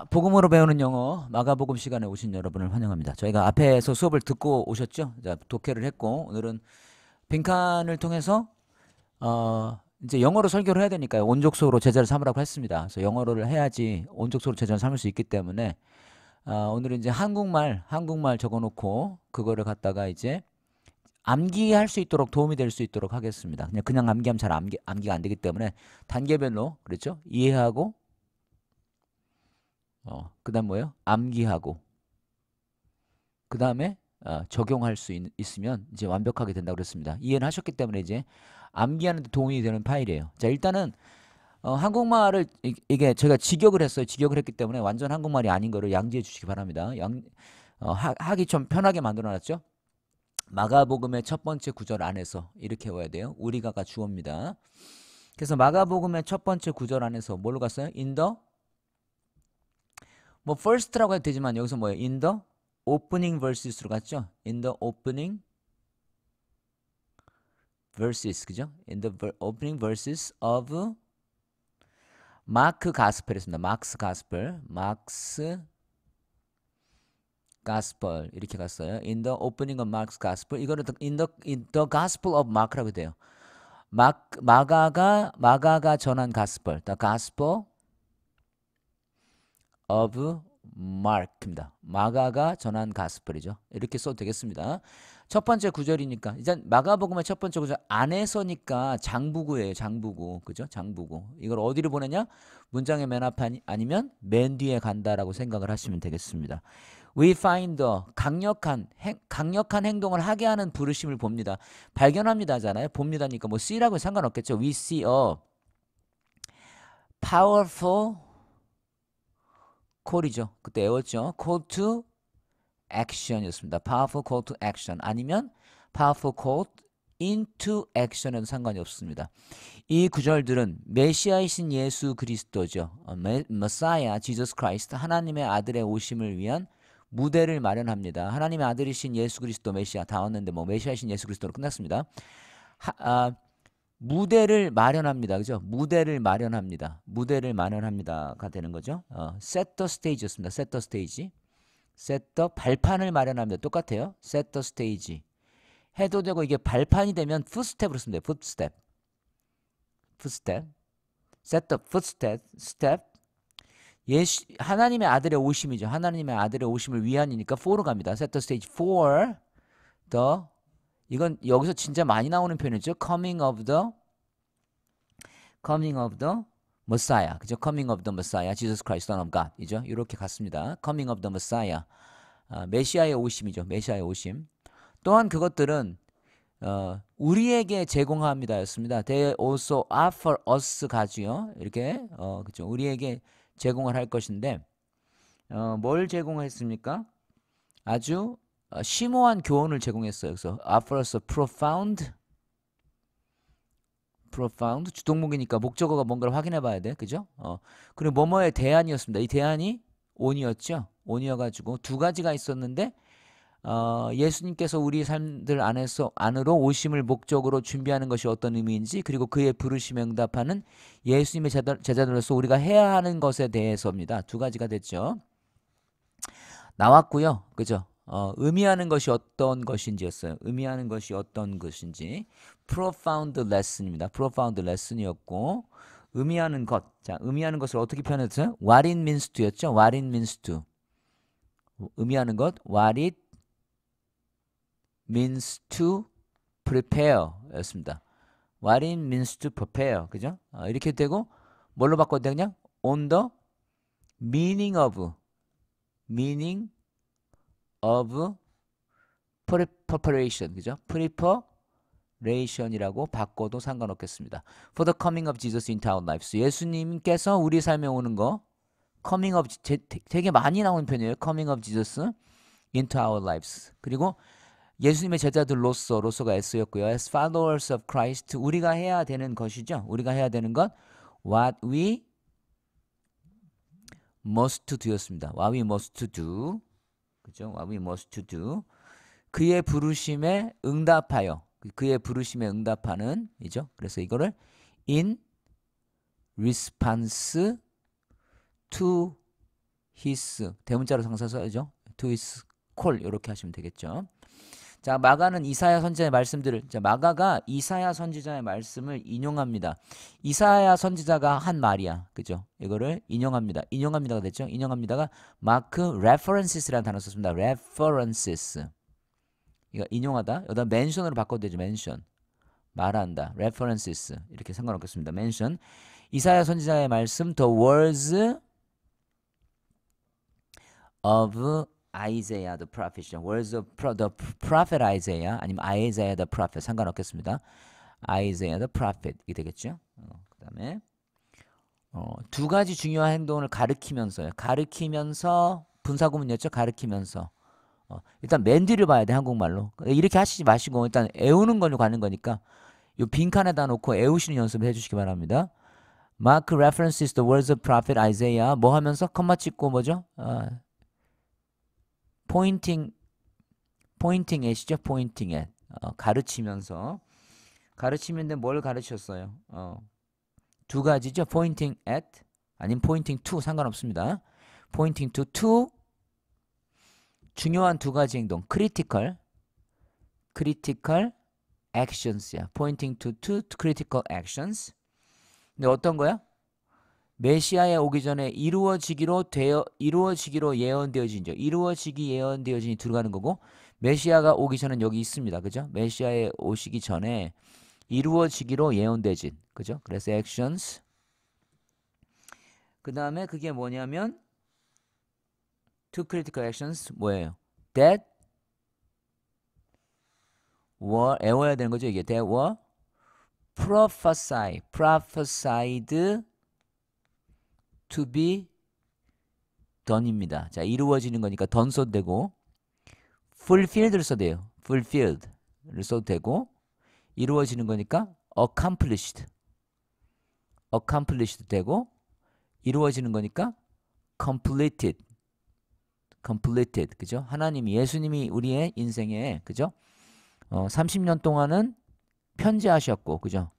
아, 복음으로 배우는 영어 마가복음 시간에 오신 여러분을 환영합니다. 저희가 앞에서 수업을 듣고 오셨죠? 자, 독해를 했고 오늘은 빈칸을 통해서 어, 이제 영어로 설교를 해야 되니까요. 온족으로 제자를 삼으라고 했습니다. 그래서 영어를 해야지 온족으로 제자를 삼을 수 있기 때문에 어, 오늘은 이제 한국말 한국말 적어놓고 그거를 갖다가 이제 암기할 수 있도록 도움이 될 수 있도록 하겠습니다. 그냥 그냥 암기하면 잘 암기, 암기가 안 되기 때문에 단계별로 그렇죠? 이해하고 어, 그 다음 뭐예요? 암기하고 그 다음에 어, 적용할 수 있, 으면 이제 완벽하게 된다고 그랬습니다. 이해는 하셨기 때문에 이제 암기하는 데 도움이 되는 파일이에요. 자 일단은 어, 한국말을 이, 이게 제가 직역을 했어요. 직역을 했기 때문에 완전 한국말이 아닌 거를 양지해 주시기 바랍니다. 양, 어, 하, 하기 좀 편하게 만들어놨죠. 마가복음의 첫 번째 구절 안에서 이렇게 와야 돼요. 우리가가 주어입니다. 그래서 마가복음의 첫 번째 구절 안에서 뭘로 갔어요? 인더 뭐 first라고 해도 되지만 여기서 뭐예요? in the opening verses로 갔죠? in the opening verses 그죠? in the opening verses of 마크 가스펠이었습니다. 마크스 가스펠, 마크스 가스펠 이렇게 갔어요. In the opening of Mark's Gospel 이거를 in the in the Gospel of Mark라고 돼요. 마 마가가 마가가 전한 가스펠, the Gospel of Mark입니다. 마가가 전한 가스펠이죠. 이렇게 써도 되겠습니다. 첫 번째 구절이니까 일단 마가복음의 첫 번째 구절 안에서니까 장부구예요. 장부구. 그죠? 장부구. 이걸 어디로 보내냐? 문장의 맨앞 아니면 맨 뒤에 간다라고 생각을 하시면 되겠습니다. We find the 강력한 행, 강력한 행동을 하게 하는 부르심을 봅니다. 발견합니다잖아요. 봅니다니까 뭐 see라고 상관없겠죠. We see a powerful 콜이죠. 그때 외웠죠. call to action이었습니다. powerful call to action 아니면 powerful call into action에도 상관이 없습니다. 이 구절들은 메시아이신 예수 그리스도죠. 메사야 지저스 크라이스트 하나님의 아들의 오심을 위한 무대를 마련합니다. 하나님의 아들이신 예수 그리스도 메시아 다 왔는데 뭐 메시아이신 예수 그리스도로 끝났습니다. 하, 아, 무대를 마련합니다. 그죠? 무대를 마련합니다. 무대를 마련합니다가 되는 거죠. 어, set the stage였습니다. set the stage. set the 발판을 마련합니다. 똑같아요. set the stage. 해도 되고 이게 발판이 되면 footstep으로 쓰면 돼요. footstep. footstep. set the footstep. step. 예수, 하나님의 아들의 오심이죠. 하나님의 아들의 오심을 위한이니까 4로 갑니다. set the stage for the 이건 여기서 진짜 많이 나오는 표현이죠. coming of the coming of the Messiah. 그죠? coming of the Messiah. Jesus Christ son of God이죠. 이렇게 갔습니다. coming of the Messiah. 아, 메시아의 오심이죠. 메시아의 오심. 또한 그것들은 어, 우리에게 제공합니다였습니다. They also offer us 가지요. 이렇게 어, 그죠? 우리에게 제공을 할 것인데 어, 뭘 제공했습니까? 아주 어, 심오한 교훈을 제공했어요. 그래서 offers a profound profound 주동목이니까 목적어가 뭔가를 확인해 봐야 돼. 그죠? 어. 그리고 뭐뭐의 대안이었습니다. 이 대안이 온이었죠. 온이어 가지고 두 가지가 있었는데 어, 예수님께서 우리 삶들 안에서 안으로 오심을 목적으로 준비하는 것이 어떤 의미인지 그리고 그의 부르심에 응답하는 예수님의 제자들로서 우리가 해야 하는 것에 대해서입니다. 두 가지가 됐죠. 나왔고요. 그죠? 어, 의미하는 것이 어떤 것인지였어요. 의미하는 것이 어떤 것인지 profound lesson입니다. profound lesson이었고 의미하는 것. 자, 의미하는 것을 어떻게 표현했어요? what it means to였죠. what it means to. 의미하는 것 what it means to prepare였습니다. what it means to prepare. 그죠? 아, 이렇게 되고 뭘로 바꿔도 그냥 on the meaning of meaning of preparation 그죠? preparation이라고 바꿔도 상관없겠습니다. For the coming of Jesus into our lives. 예수님께서 우리 삶에 오는 거 coming of 제, 되게 많이 나오는 편이에요. coming of Jesus into our lives. 그리고 예수님의 제자들로서 로서가 S였고요. As followers of Christ 우리가 해야 되는 것이죠. 우리가 해야 되는 것 what we must do였습니다. what we must do 그죠? What we must do. 그의 부르심에 응답하여. 그의 부르심에 응답하는 이죠. 그래서 이거를 in response to his 대문자로 상사 써야죠. to his call 이렇게 하시면 되겠죠. 자, 마가는 이사야 선지자의 말씀들을 자, 마가가 이사야 선지자의 말씀을 인용합니다. 이사야 선지자가 한 말이야. 그죠? 이거를 인용합니다. 인용합니다가 됐죠? 인용합니다가 마크 레퍼런시스 e 라는 단어 썼습니다. 레퍼런시스. 이거 인용하다. 여기다 m e 으로 바꿔도 되죠. 멘션. 말한다. 레퍼런시스. 이렇게 상관없겠습니다. 멘션. 이사야 선지자의 말씀 the words of 아이제야 the p r o p h e t 이 w h r e s t h pro, the prophet Isaiah? 아니면 Isaiah the prophet 상관없겠습니다. Isaiah the prophet 이게 되겠죠. 어, 그 다음에 어, 두 가지 중요한 행동을 가르키면서요. 가르키면서 분사구문이었죠. 가르키면서 어, 일단 맨 뒤를 봐야 돼 한국말로 이렇게 하시지 마시고 일단 애우는 걸로 가는 거니까 요 빈칸에다 놓고 애우시는 연습을 해주시기 바랍니다. Mark references the words of prophet Isaiah 뭐 하면서 컴마 찍고 뭐죠? 어, pointing, pointing at이죠. pointing at. 어, 가르치면서. 가르치는데 뭘 가르쳤어요? 어, 두 가지죠. pointing at 아니면 pointing to 상관없습니다. pointing to to 중요한 두 가지 행동. critical, critical actions야. pointing to two critical actions. 근데 어떤 거야? 메시아에 오기 전에 이루어지기로 되어 이루어지기로 예언되어진죠. 이루어지기 예언되어진이 들어가는 거고 메시아가 오기 전은 여기 있습니다. 그죠? 메시아에 오시기 전에 이루어지기로 예언되진. 그죠? 그래서 actions. 그 다음에 그게 뭐냐면 two critical actions 뭐예요? that were 애워야 되는 거죠. 이게 that were prophesy, prophesied to be done입니다. 자, 이루어지는 거니까 done 써도 되고 fulfilled를 써도 돼요. fulfilled를 써도 되고 이루어지는 거니까 accomplished accomplished 되고 이루어지는 거니까 completed completed 그죠? 하나님이 예수님이 우리의 인생에 그죠? 어, 30년 동안은 편지하셨고 그죠?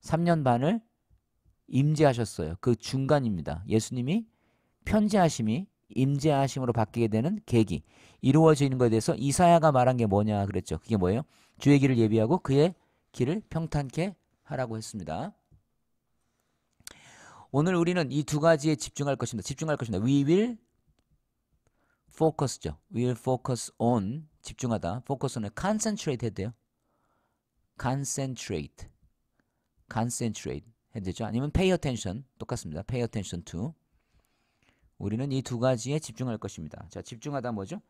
3년 반을 임재하셨어요. 그 중간입니다. 예수님이 편지하심이 임재하심으로 바뀌게 되는 계기 이루어져있는 것에 대해서 이사야가 말한 게 뭐냐 그랬죠. 그게 뭐예요? 주의 길을 예비하고 그의 길을 평탄케 하라고 했습니다. 오늘 우리는 이 두 가지에 집중할 것입니다. 집중할 것입니다. We will focus죠. We will focus on 집중하다. focus on을 concentrate 해야 돼요. concentrate. concentrate. 해도 되죠. 아니면 pay attention 똑같습니다. pay attention to 우리는 이 두 가지에 집중할 것입니다. 자, 집중하다 뭐죠?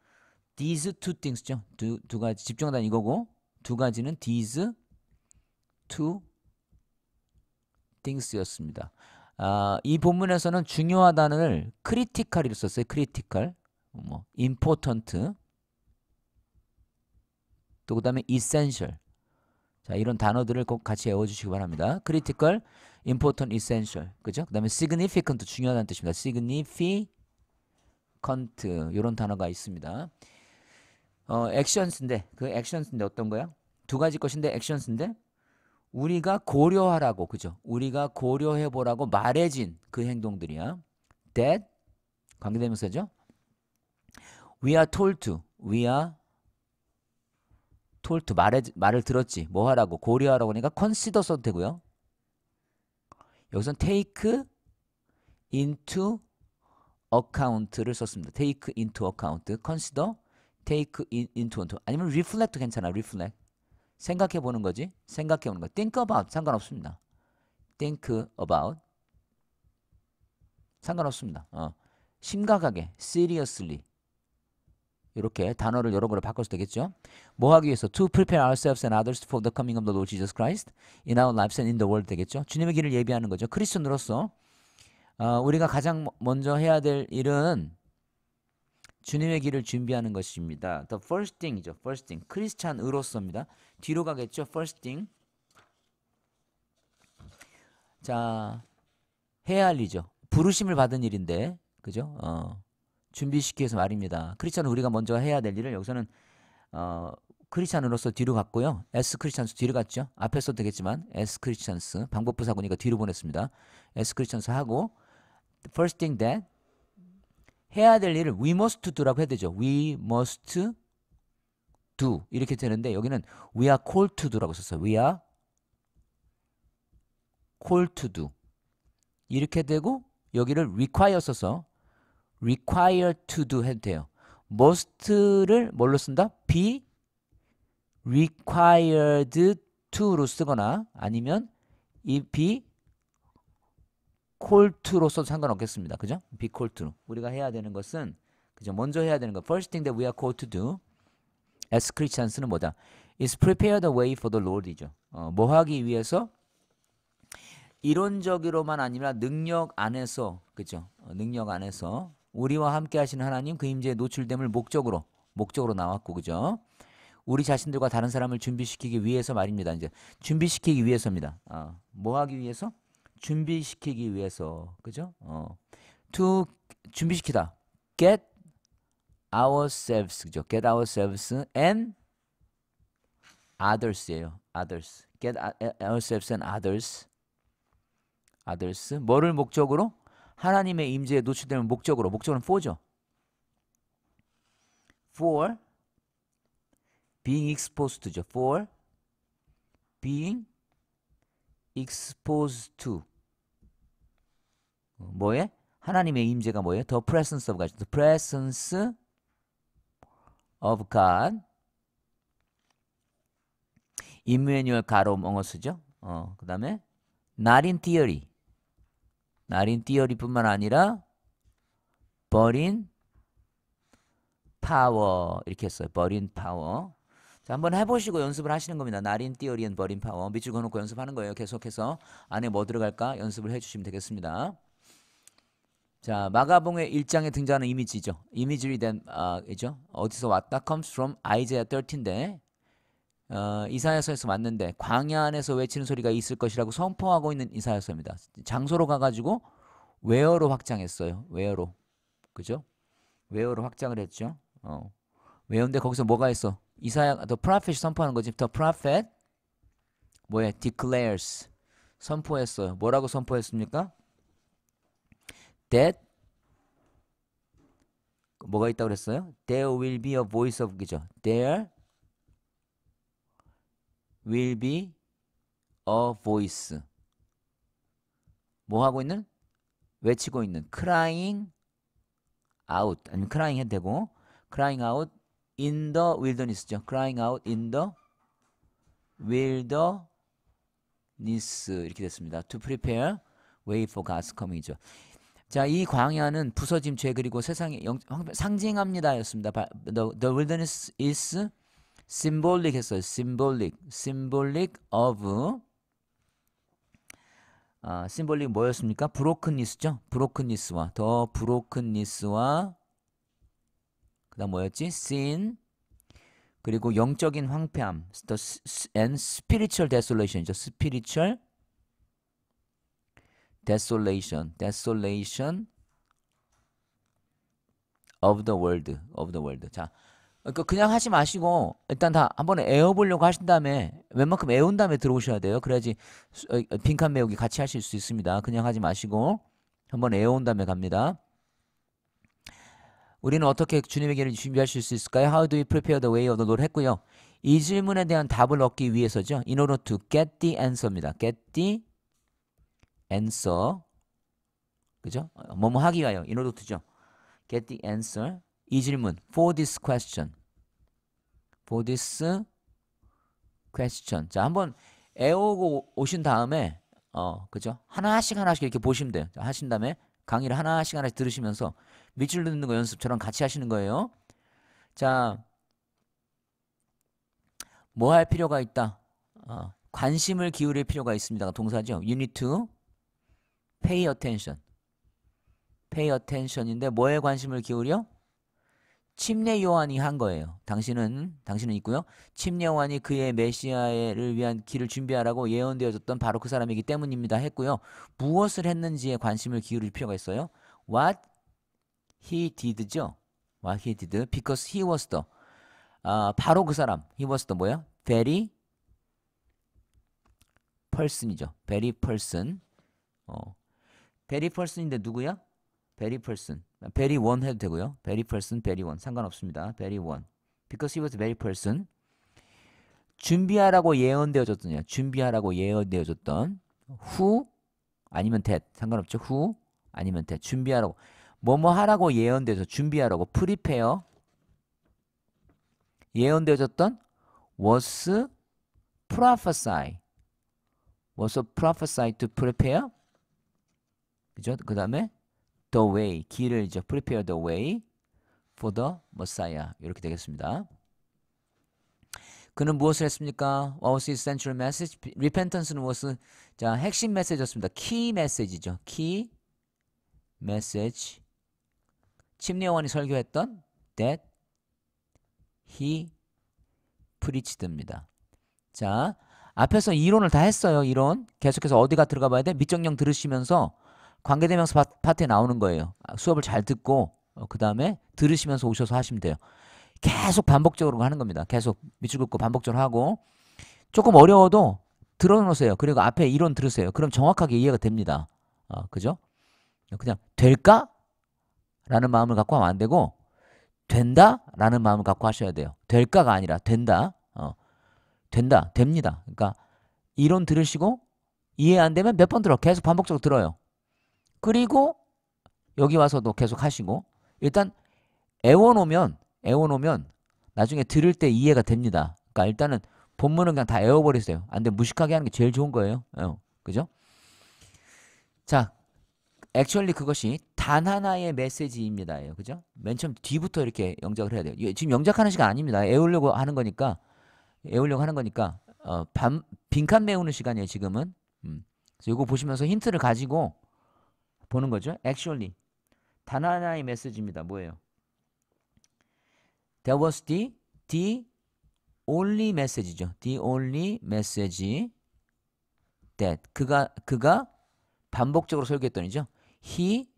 these two things죠. 두, 두 가지 집중하다 이거고 두 가지는 these two things였습니다. 아, 이 본문에서는 중요하다는 critical이로 썼어요. critical, 뭐 important, 또 그다음에 essential. 자, 이런 단어들을 꼭 같이 외워주시기 바랍니다. critical, important, essential. 그죠? 그 다음에 significant, 중요하다는 뜻입니다. significant, 이런 단어가 있습니다. 어, actions인데, 그 actions인데 어떤 거야? 두 가지 것인데 actions인데, 우리가 고려하라고, 그죠? 우리가 고려해보라고 말해진 그 행동들이야. that, 관계대명사죠? we are told to, we are told to, 말해, 말을 들었지. 뭐 하라고? 고려하라고 하니까 consider 써도 되고요. 여기선 take into account를 썼습니다. take into account, consider, take in, into account. 아니면 reflect 괜찮아, reflect. 생각해 보는 거지. 생각해 보는 거. think about 상관없습니다. think about 상관없습니다. 어. 심각하게 seriously 이렇게 단어를 여러 개로 바꿔도 되겠죠. 뭐 하기 위해서 to prepare ourselves and others for the coming of the Lord Jesus Christ in our lives and in the world 되겠죠. 주님의 길을 예비하는 거죠. 크리스천으로서 어, 우리가 가장 먼저 해야 될 일은 주님의 길을 준비하는 것입니다. The first thing이죠. First thing. 크리스찬으로서입니다. 뒤로 가겠죠. First thing. 자, 해야 할 일이죠. 부르심을 받은 일인데, 그죠? 어. 준비시키기위해서 말입니다. 크리스찬은 우리가 먼저 해야 될 일을 여기서는 어, 크리스찬으로서 뒤로 갔고요. S 크리스찬스 뒤로 갔죠. 앞에서도 되겠지만 S 크리스찬스 방법부 사고니까 뒤로 보냈습니다. S 크리스찬스 하고 first thing that 해야 될 일을 we must do라고 해야 되죠. we must do 이렇게 되는데 여기는 we are called to do라고 썼어요. we are called to do 이렇게 되고 여기를 require 써서 required to do 해도 돼요. must를 뭘로 쓴다? be required to로 쓰거나 아니면 이 be called to로 써도 상관없겠습니다. 그죠? be called to. 우리가 해야 되는 것은 그죠? 먼저 해야 되는 거. First thing that we are called to do as Christians는 뭐다? is prepare the way for the Lord이죠. 어, 뭐 하기 위해서 이론적으로만 아니라 능력 안에서 그죠? 어, 능력 안에서 우리와 함께 하시는 하나님 그 임재에 노출됨을 목적으로 목적으로 나왔고 그죠? 우리 자신들과 다른 사람을 준비시키기 위해서 말입니다. 이제 준비시키기 위해서입니다. 아, 뭐 하기 위해서? 준비시키기 위해서. 그죠? 어. to 준비시키다. get ourselves. 그죠? get ourselves and others예요. others. get ourselves and others. others 뭐를 목적으로? 하나님의 임재에 노출되면 목적으로 목적은 for죠. for being exposed죠. for being exposed to 뭐에? 하나님의 임재가 뭐예요? the presence of God. the presence of God. 임메뉴얼 가롬 엉어스죠. 어, 그다음에 not in theory. 나린 띠어리뿐만 아니라 버린 파워 이렇게 했어요. 버린 파워. 자, 한번 해보시고 연습을 하시는 겁니다. 나린 띠어리엔 버린 파워. 밑줄 그어놓고 연습하는 거예요. 계속해서 안에 뭐 들어갈까 연습을 해주시면 되겠습니다. 자, 마가봉의 일장에 등장하는 이미지죠. 이미지에 된한 아, 이죠? 어디서 왔다? comes from 아이제야 13인데 어, 이사야서에서 맞는데 광야 안에서 외치는 소리가 있을 것이라고 선포하고 있는 이사야서입니다. 장소로 가가지고 외어로 확장했어요. 외어로 그죠? 외어로 확장을 했죠. 어. 외어인데 거기서 뭐가 있어? 이사야 아, 더 프라펫이 선포하는 거지. 더 프라펫 뭐야? declares 선포했어요. 뭐라고 선포했습니까? that 뭐가 있다고 그랬어요? There will be a voice of 그죠? There will be a voice. 뭐 하고 있는? 외치고 있는. crying out. 아니면 crying 해도 되고. crying out in the wilderness죠. crying out in the wilderness. 이렇게 됐습니다. to prepare way for God's coming이죠. 자, 이 광야는 부서짐 죄 그리고 세상의 영, 상징합니다. 였습니다. The, the wilderness is symbolic 했어요. symbolic, symbolic of 아, 심볼릭 뭐였습니까? 브로큰니스죠. 브로큰니스와 더 브로큰니스와 그다음 뭐였지? 신 그리고 영적인 황폐함, the and spiritual desolation이죠. spiritual desolation, desolation of the world, of the world. 자, 그러니까 그냥 하지 마시고 일단 다 한번 에어보려고 하신 다음에 웬만큼 에운 다음에 들어오셔야 돼요. 그래야지 어, 빈칸 메우기 같이 하실 수 있습니다. 그냥 하지 마시고 한번 에어온 다음에 갑니다. 우리는 어떻게 주님의 길을 준비하실 수 있을까요? How do we prepare the way of the Lord 했고요. 이 질문에 대한 답을 얻기 위해서죠. In order to get the answer입니다. get the answer. 그죠? 뭐뭐 하기 위하여. In order to죠. get the answer. 이 질문 for this question for this question 자 한번 애오고 오신 다음에 어 그죠 하나씩 하나씩 이렇게 보시면 돼요 하신 다음에 강의를 하나씩 하나씩 들으시면서 밑줄 듣는거 연습처럼 같이 하시는 거예요 자 뭐 할 필요가 있다 어, 관심을 기울일 필요가 있습니다 동사죠 you need to pay attention pay attention인데 뭐에 관심을 기울여? 침례 요한이 한 거예요. 당신은 당신은 있고요. 침례 요한이 그의 메시아를 위한 길을 준비하라고 예언되어졌던 바로 그 사람이기 때문입니다. 했고요. 무엇을 했는지에 관심을 기울일 필요가 있어요. What he did죠. What he did because he was the 아, 바로 그 사람. He was the 뭐야? Very person이죠. Very person. 어. Very person인데 누구야? very person, very one 해도 되고요. very person, very one 상관없습니다. very one. Because he was very person. 준비하라고 예언되어졌더냐? 준비하라고 예언되어졌던 who 아니면 that 상관없죠. who 아니면 that 준비하라고 뭐뭐 하라고 예언되어서 준비하라고 prepare 예언되어졌던 was prophesy was prophesy to prepare 그죠? 그 다음에 the way 길을 이제 prepare the way for the Messiah 이렇게 되겠습니다. 그는 무엇을 했습니까? What was his central message? Repentance는 무엇을? 자 핵심 메시지였습니다. Key 메시지죠. Key message. 침례원이 설교했던 that he preached입니다. 자 앞에서 이론을 다 했어요. 이론 계속해서 어디가 들어가 봐야 돼? 밑정령 들으시면서 관계대명사 파트에 나오는 거예요. 아, 수업을 잘 듣고 어, 그 다음에 들으시면서 오셔서 하시면 돼요. 계속 반복적으로 하는 겁니다. 계속 밑줄 긋고 반복적으로 하고 조금 어려워도 들어놓으세요. 그리고 앞에 이론 들으세요. 그럼 정확하게 이해가 됩니다. 어, 그죠? 그냥 될까? 라는 마음을 갖고 하면 안 되고 된다? 라는 마음을 갖고 하셔야 돼요. 될까가 아니라 된다. 어, 된다. 됩니다. 그러니까 이론 들으시고 이해 안 되면 몇 번 들어. 계속 반복적으로 들어요. 그리고 여기 와서도 계속 하시고 일단 애워놓으면애워놓으면 나중에 들을 때 이해가 됩니다. 그러니까 일단은 본문은 그냥 다 애워버리세요. 안 돼. 무식하게 하는 게 제일 좋은 거예요. 어, 그죠? 자, 액츄얼리 그것이 단 하나의 메시지입니다. 예, 그죠? 맨 처음 뒤부터 이렇게 영작을 해야 돼요. 예, 지금 영작하는 시간 아닙니다. 애우려고 하는 거니까 애우려고 하는 거니까 어, 밤, 빈칸 메우는 시간이에요. 지금은. 음. 그래서 이거 보시면서 힌트를 가지고 보는 거죠. Actually. 단 하나의 메시지입니다. 뭐예요? There was the, the only message죠. The only message that. 그가, 그가 반복적으로 설교했더니죠. He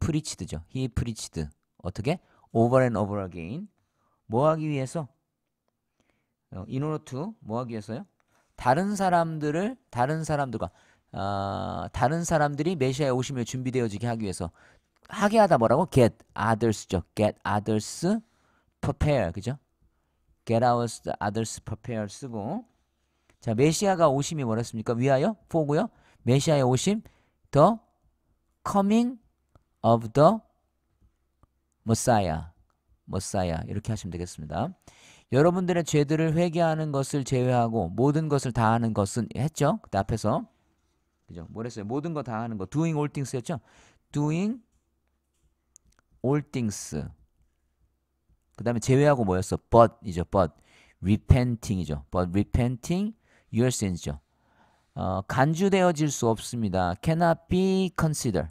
preached죠. He preached. 어떻게? Over and over again. 뭐 하기 위해서? In order to. 뭐 하기 위해서요? 다른 사람들을, 다른 사람들과. 어, 다른 사람들이 메시아의 오심에 준비되어지게 하기 위해서 하게 하다 뭐라고? get others죠. get others prepare 그죠? get o t h e r s prepare 쓰고 자 메시아가 오심이 뭐랬습니까? 위하여 포고요. 메시아의 오심 the coming of the Messiah Messiah 이렇게 하시면 되겠습니다. 여러분들의 죄들을 회개하는 것을 제외하고 모든 것을 다하는 것은 했죠. 그 앞에서 그죠? 뭐랬어요? 모든 거 다 하는 거. doing all things였죠? doing all things. 그 다음에 제외하고 뭐였어? but이죠. but. repenting이죠. but repenting your sins죠. 어, 간주되어질 수 없습니다. cannot be considered.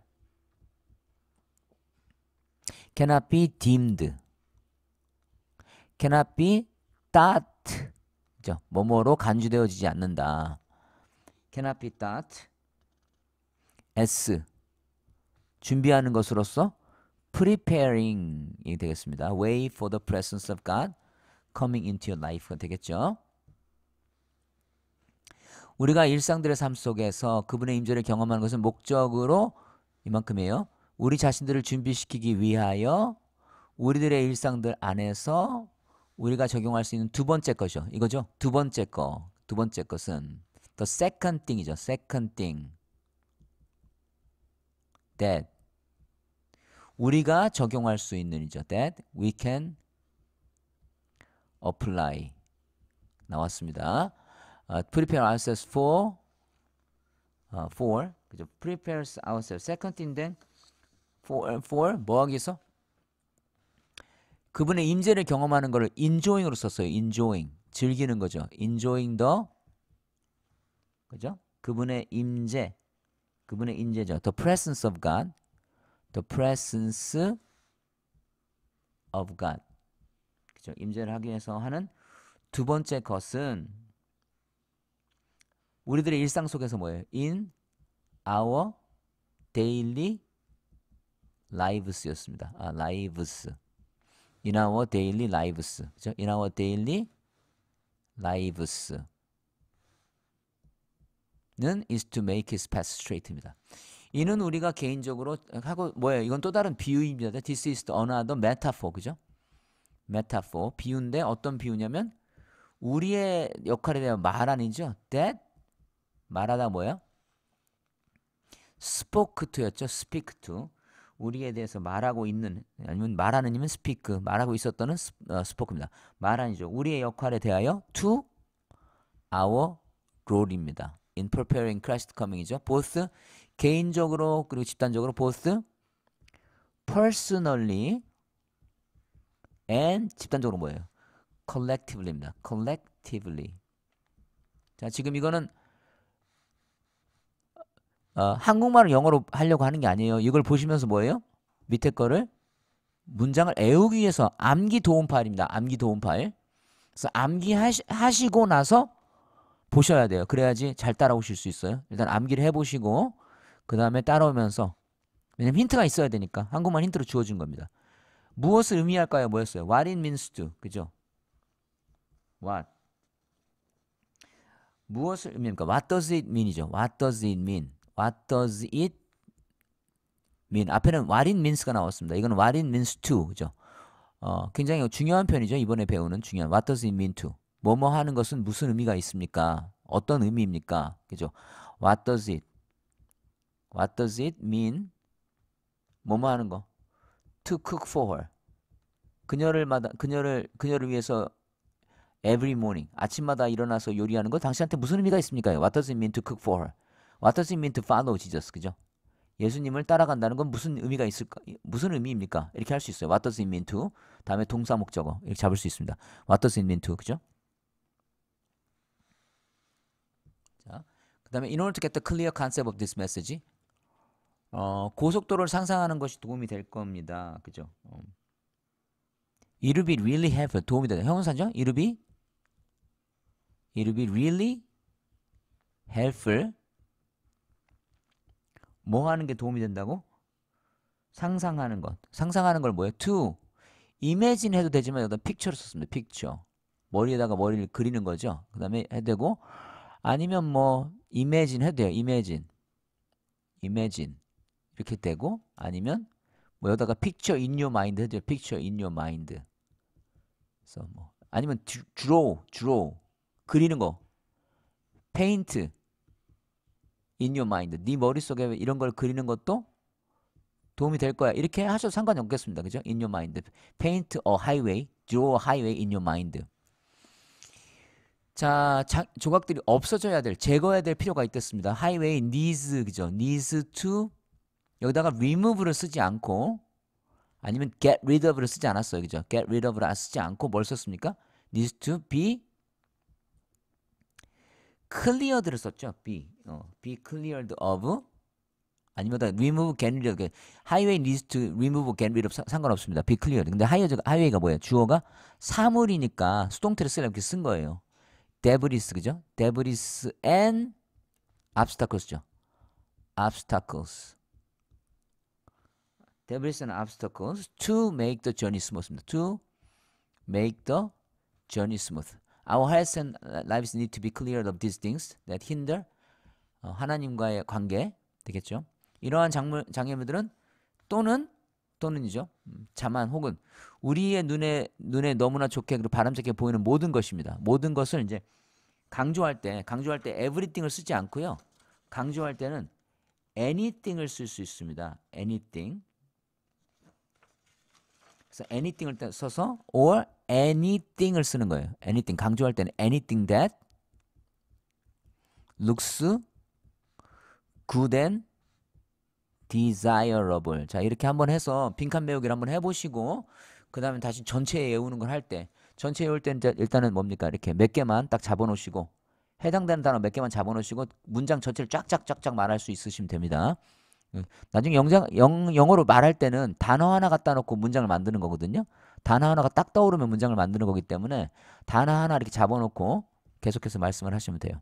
cannot be deemed. cannot be thought. 뭐뭐로 간주되어지지 않는다. cannot be thought. S 준비하는 것으로서 preparing이 되겠습니다. Way for the presence of God coming into your life가 되겠죠. 우리가 일상들의 삶 속에서 그분의 임재를 경험하는 것은 목적으로 이만큼이에요. 우리 자신들을 준비시키기 위하여 우리들의 일상들 안에서 우리가 적용할 수 있는 두 번째 것이죠. 이거죠. 두 번째 거. 두 번째 것은 the second thing이죠. second thing. that 우리가 적용할 수 있는 이죠. that we can apply 나왔습니다. Uh, prepare ourselves for uh, for 그죠? prepare ourselves second 인데 for for 뭐하기서 그분의 임재를 경험하는 것을 enjoying으로 썼어요. enjoying 즐기는 거죠. enjoying the 그죠? 그분의 임재 그분의 인재죠. The presence of God. The presence of God. 그죠? 임재를 하기 위해서 하는 두 번째 것은 우리들의 일상 속에서 뭐예요? In our daily lives였습니다. 아, lives. In our daily lives. 그죠? In our daily lives. 는 is to make his path straight입니다. 이는 우리가 개인적으로 하고 뭐예요? 이건 또 다른 비유입니다. This is another metaphor, 그죠? metaphor 비유인데 어떤 비유냐면 우리의 역할에 대한 말 아니죠? That 말하다 뭐예요? spoke to였죠. speak to 우리에 대해서 말하고 있는 아니면 말하는 이면 speak 말하고 있었던은 어, spoke입니다. 말 아니죠. 우리의 역할에 대하여 to our g o r y 입니다 in preparing Christ coming이죠. both 개인적으로 그리고 집단적으로 both personally and 집단적으로 뭐예요? collectively입니다. collectively. 자, 지금 이거는 어, 한국말을 영어로 하려고 하는 게 아니에요. 이걸 보시면서 뭐예요? 밑에 거를 문장을 애우기 위해서 암기 도움 파일입니다. 암기 도움 파일. 그래서 암기 하시, 하시고 나서 보셔야 돼요. 그래야지 잘 따라오실 수 있어요. 일단 암기를 해보시고 그 다음에 따라오면서 왜냐면 힌트가 있어야 되니까 한국말 힌트로 주어진 겁니다. 무엇을 의미할까요? 뭐였어요? What it means to 그죠? What 무엇을 의미합니까? What does it mean이죠. What does it mean? What does it mean? 앞에는 what it means가 나왔습니다. 이건 what it means to 그죠? 어, 굉장히 중요한 편이죠. 이번에 배우는 중요한 what does it mean to 뭐뭐 하는 것은 무슨 의미가 있습니까? 어떤 의미입니까? 그죠? What does it? What does it mean? 뭐뭐 하는 거? To cook for her. 그녀를 마다 그녀를 그녀를 위해서 every morning 아침마다 일어나서 요리하는 거 당신한테 무슨 의미가 있습니까? What does it mean to cook for her? What does it mean to follow Jesus? 그죠? 예수님을 따라간다는 건 무슨 의미가 있을까? 무슨 의미입니까? 이렇게 할 수 있어요. What does it mean to? 다음에 동사 목적어 이렇게 잡을 수 있습니다. What does it mean to? 그죠? 다음에 in order to get the clear concept of this message 어, 고속도로를 상상하는 것이 도움이 될 겁니다. 그죠? 어. It will be really helpful. 도움이 되다. 형용사죠? It will be It will be really helpful. 뭐 하는 게 도움이 된다고? 상상하는 것. 상상하는 걸 뭐예요? To imagine 해도 되지만 여기다 picture를 썼습니다. picture. 머리에다가 머리를 그리는 거죠. 그 다음에 해도 되고 아니면 뭐 imagine 해도 돼요. imagine. imagine. 이렇게 되고 아니면 뭐 여기다가 picture in your mind 해도 돼요. picture in your mind. 그래서 뭐 아니면 draw, draw. 그리는 거. paint in your mind. 네 머릿속에 이런 걸 그리는 것도 도움이 될 거야. 이렇게 하셔도 상관이 없겠습니다. 그죠? in your mind. paint a highway, draw a highway in your mind. 자, 자, 조각들이 없어져야 될, 제거해야 될 필요가 있겠습니다. 하이웨이 needs, 그죠? needs to, 여기다가 remove를 쓰지 않고, 아니면 get rid of를 쓰지 않았어요. 그죠? get rid of를 쓰지 않고 뭘 썼습니까? needs to be cleared를 썼죠. be, 어, be cleared of, 아니면 remove, get rid of, highway needs to remove, get rid of 사, 상관없습니다. be cleared. 근데 highway가, highway가 뭐예요? 주어가 사물이니까 수동태를 쓰려고 이렇게 쓴 거예요. 데브리스 그죠? 데브리스 and obstacles죠. obstacles. 데브리스 and obstacles to make the journey smooth입니다. to make the journey smooth. Our hearts and lives need to be cleared of these things that hinder 어, 하나님과의 관계 되겠죠. 이러한 장물, 장애물들은 또는 또는이죠. 자만 혹은 우리의 눈에 눈에 너무나 좋게 그리고 바람직해 보이는 모든 것입니다. 모든 것을 이제 강조할 때 강조할 때 everything을 쓰지 않고요. 강조할 때는 anything을 쓸 수 있습니다. anything. 그래서 anything을 써서 or anything을 쓰는 거예요. anything 강조할 때는 anything that looks good and desirable. 자, 이렇게 한번 해서 빈칸 메우기를 한번 해 보시고 그 다음에 다시 전체에 외우는 걸 할 때 전체에 외울 때는 일단은 뭡니까? 이렇게 몇 개만 딱 잡아놓으시고 해당되는 단어 몇 개만 잡아놓으시고 문장 전체를 쫙쫙쫙쫙 말할 수 있으시면 됩니다. 예. 나중에 영장, 영, 영어로 말할 때는 단어 하나 갖다 놓고 문장을 만드는 거거든요. 단어 하나가 딱 떠오르면 문장을 만드는 거기 때문에 단어 하나 이렇게 잡아놓고 계속해서 말씀을 하시면 돼요.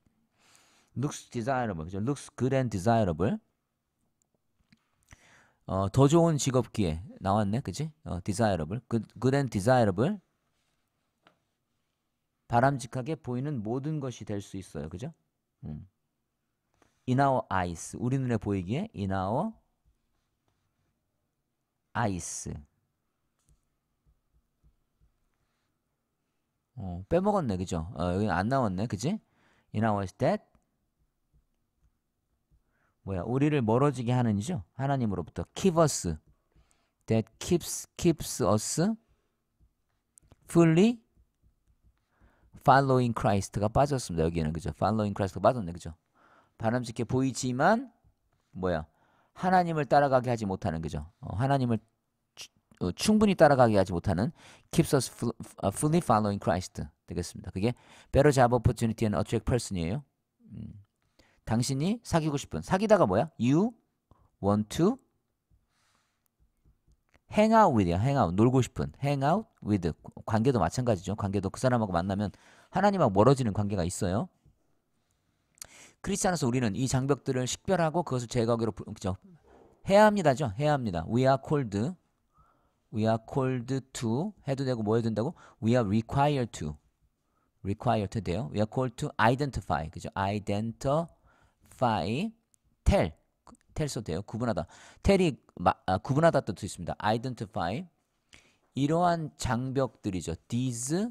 looks desirable, 그죠? looks good and desirable. 어, 더 좋은 직업 기회 나왔네 그지? 어, desirable good, good and desirable 바람직하게 보이는 모든 것이 될 수 있어요 그죠? 음. in our eyes 우리 눈에 보이기에 in our eyes 어, 빼먹었네 그죠? 어, 여기 안 나왔네 그지? in our that 뭐야 우리를 멀어지게 하는지요? 하나님으로부터 keep us that keeps keeps us fully following Christ가 빠졌습니다. 여기는 그죠? following Christ가 빠졌네. 그죠? 바람직해 보이지만 뭐야? 하나님을 따라가게 하지 못하는 그죠? 어, 하나님을 추, 어, 충분히 따라가게 하지 못하는 keeps us fl, uh, fully following Christ 되겠습니다. 그게 better job opportunity and attract person이에요. 음. 당신이 사귀고 싶은 사귀다가 뭐야? You want to hang out with야. hang out 놀고 싶은 hang out with 관계도 마찬가지죠. 관계도 그 사람하고 만나면 하나님하고 멀어지는 관계가 있어요. 크리스천에서 우리는 이 장벽들을 식별하고 그것을 제거하기로 그죠? 해야 합니다죠. 해야 합니다. We are called we are called to 해도 되고 뭐 해도 된다고? We are required to required to 돼요. We are called to identify. 그죠? identify identify, tell, tell 써도 돼요. 구분하다. tell이 마, 아, 구분하다 뜻도 있습니다. identify, 이러한 장벽들이죠. these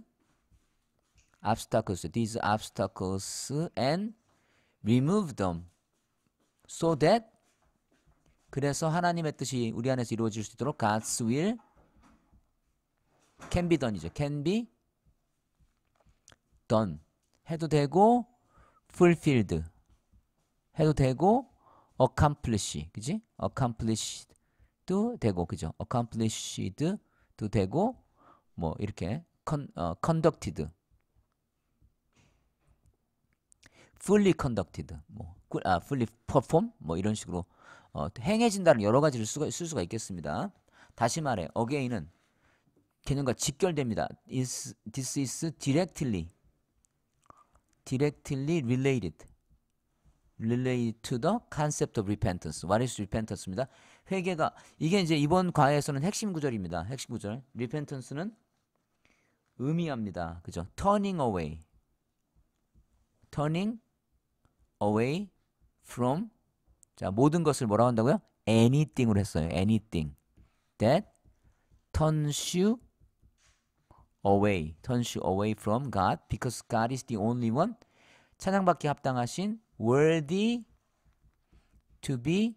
obstacles, these obstacles and remove them so that 그래서 하나님의 뜻이 우리 안에서 이루어질 수 있도록 God's will can be done이죠. can be done 해도 되고 fulfilled 해도 되고 accomplish 그지? accomplished도 되고 그죠? accomplished도 되고 뭐 이렇게 con, 어, conducted fully conducted 뭐 아, fully perform 뭐 이런 식으로 어, 행해진다는 여러 가지를 수가, 쓸 수가 있겠습니다. 다시 말해 again은 개념과 직결됩니다. Is, this is directly directly related relate to the concept of repentance. What is repentance입니다. 회개가 이게 이제 이번 과에서는 핵심 구절입니다. 핵심 구절. repentance는 의미합니다. 그죠? turning away. turning away from 자, 모든 것을 뭐라고 한다고요? anything으로 했어요. anything that turns you away. turns you away from God because God is the only one 찬양받기 합당하신 worthy to be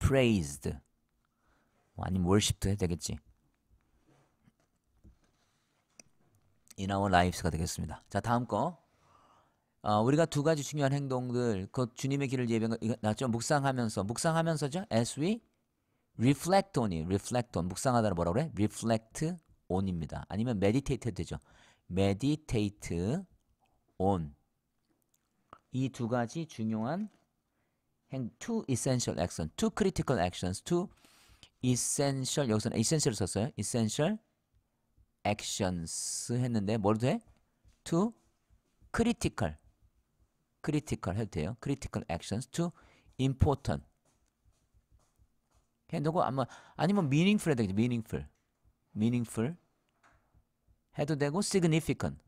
praised. 아니면 worship도 해야 되겠지. in our lives가 되겠습니다. 자, 다음 거. 어, 우리가 두 가지 중요한 행동들, 그 주님의 길을 예배한 나좀 묵상하면서, 묵상하면서죠. as we reflect on it, reflect on, 묵상하다는 뭐라 그래? reflect on입니다. 아니면 meditate 되죠. meditate on. 이두 가지 중요한 행 two essential action, two critical actions, two essential 여기서는 essential 썼어요. essential actions 했는데 뭘 돼? two critical critical 해도 돼요. critical actions to important. 해놓고 아마 아니면 meaningful 해도 되겠죠. meaningful, meaningful 해도 되고 significant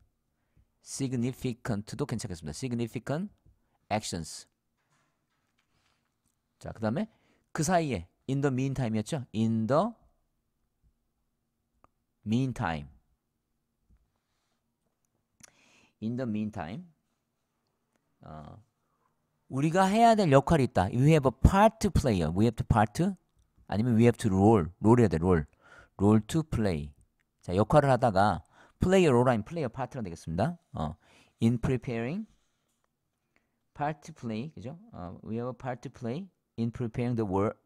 significant도 괜찮겠습니다. significant actions. 자, 그 다음에 그 사이에 in the meantime이었죠? in the meantime. in the meantime. 어, 우리가 해야 될 역할이 있다. We have a part to play. We have to part 아니면 we have to roll. e r e 해야 돼, role to play. 자, 역할을 하다가 플레이어 로라인 플레이어 파트가 되겠습니다. 어, in preparing part play 그죠? 어, we have a part to play in preparing the world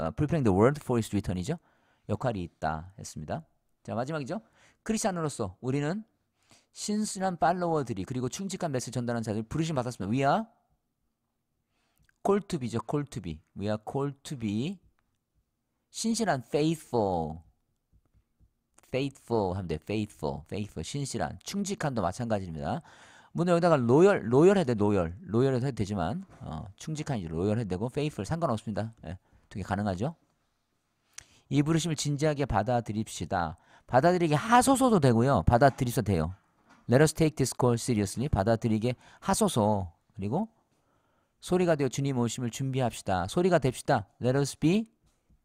uh, preparing the world for its return이죠. 역할이 있다 했습니다. 자 마지막이죠. 크리스천으로서 우리는 신실한 팔로워들이 그리고 충직한 메시지 전달하는 자들 부르심 받았습니다. We are called to be죠. called to be. We are called to be 신실한 faithful faithful 하면 돼. faithful, faithful, 신실한, 충직한도 마찬가지입니다. 문을 여기다가 로열, 로열 해도 돼, 로열. 로열 해도 되지만, 어, 충직한이지 로열 해도 되고, faithful 상관없습니다. 예, 두게 가능하죠? 이 부르심을 진지하게 받아들입시다. 받아들이게 하소서도 되고요. 받아들이셔도 돼요. Let us take this call seriously. 받아들이게 하소서. 그리고 소리가 되어 주님 오심을 준비합시다. 소리가 됩시다. Let us be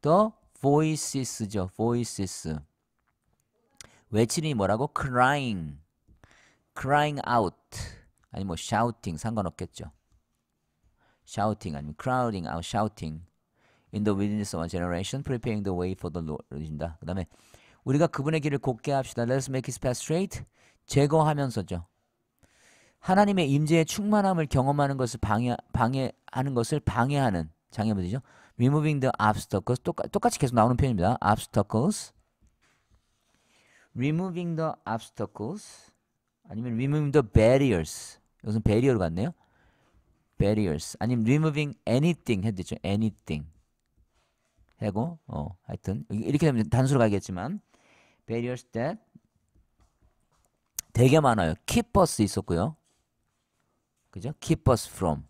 the voices죠. voices. 외치니 뭐라고? crying, crying out 아니 뭐 shouting 상관없겠죠. shouting 아니면 crowding out, shouting in the wilderness of a generation, preparing the way for the Lord인다. 그다음에 우리가 그분의 길을 곱게 합시다. Let's make his path straight. 제거하면서죠. 하나님의 임재의 충만함을 경험하는 것을 방해 방해하는 것을 방해하는 장애물이죠. Removing the obstacles 똑같, 똑같이 계속 나오는 표현입니다. Obstacles removing the obstacles 아니면 removing the barriers 이것은 barrier로 같네요. barriers 아니면 removing anything 해도 되죠. anything 하고 어 하여튼 이렇게 되면 단수로 가겠지만 barriers that 되게 많아요. keep us 있었고요. 그죠? keep us from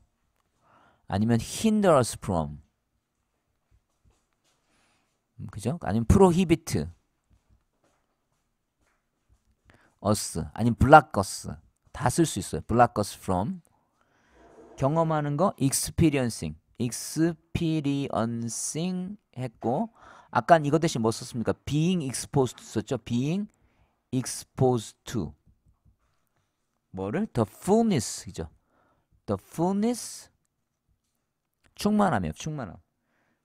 아니면 hinder us from 그죠? 아니면 prohibit us 아니면 block us 다쓸 수 있어요. block us from 경험하는 거 experiencing experiencing 했고 아까 이거 대신 뭐 썼습니까? being exposed 썼죠? being exposed to 뭐를? the fullness 그죠? the fullness 충만함이에요. 충만함.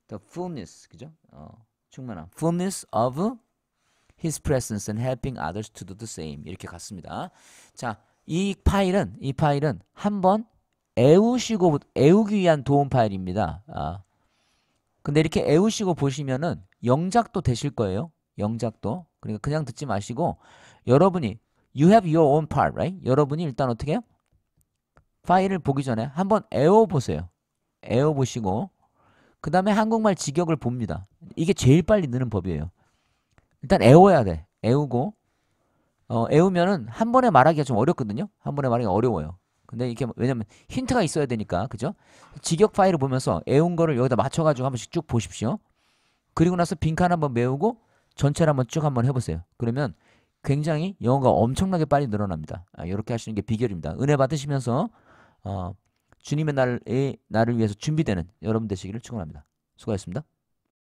the fullness 그죠? 어, 충만함. fullness of his presence and helping others to do the same 이렇게 갔습니다. 자, 이 파일은 이 파일은 한번 애우시고 애우기 위한 도움 파일입니다. 아. 근데 이렇게 애우시고 보시면은 영작도 되실 거예요. 영작도. 그러니까 그냥 듣지 마시고 여러분이 you have your own part, right? 여러분이 일단 어떻게 해요? 파일을 보기 전에 한번 애워 보세요. 애워 보시고 그 다음에 한국말 직역을 봅니다. 이게 제일 빨리 느는 법이에요. 일단 애워야 돼. 애우고 어, 애우면은 한 번에 말하기가 좀 어렵거든요. 한 번에 말하기 가 어려워요. 근데 이게 왜냐면 힌트가 있어야 되니까 그죠? 직역 파일을 보면서 애운 거를 여기다 맞춰가지고 한 번씩 쭉 보십시오. 그리고 나서 빈칸 한번 메우고 전체를 한번 쭉 한번 해보세요. 그러면 굉장히 영어가 엄청나게 빨리 늘어납니다. 아, 이렇게 하시는 게 비결입니다. 은혜 받으시면서 어, 주님의 날에 나를 위해서 준비되는 여러분 되시기를 축원합니다. 수고하셨습니다.